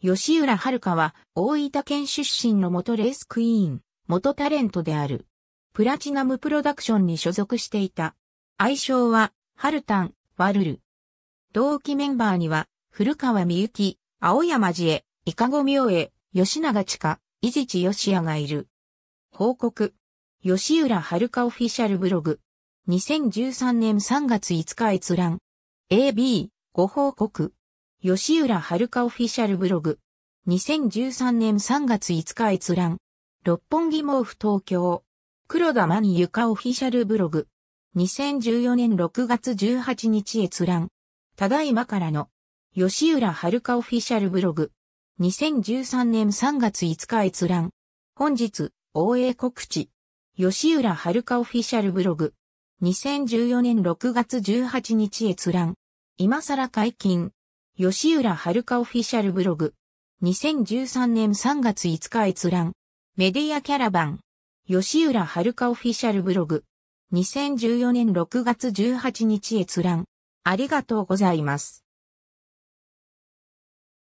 吉浦遥は大分県出身の元レースクイーン、元タレントである。プラチナムプロダクションに所属していた。愛称は、ハルタン、ワルル。同期メンバーには、古川みゆき、青山寺恵、イカゴ明恵、吉永千佳、伊地知吉也がいる。報告。吉浦遥オフィシャルブログ。2013年3月5日閲覧。AB、ご報告。吉浦遥オフィシャルブログ。2013年3月5日閲覧。六本木毛布東京。黒田真に床オフィシャルブログ。2014年6月18日閲覧。ただいまからの。吉浦遥オフィシャルブログ。2013年3月5日閲覧。本日、応援告知。吉浦遥オフィシャルブログ。2014年6月18日閲覧。今更解禁。吉浦遥オフィシャルブログ。2013年3月5日閲覧。メディアキャラバン。吉浦遥オフィシャルブログ。2014年6月18日閲覧。ありがとうございます。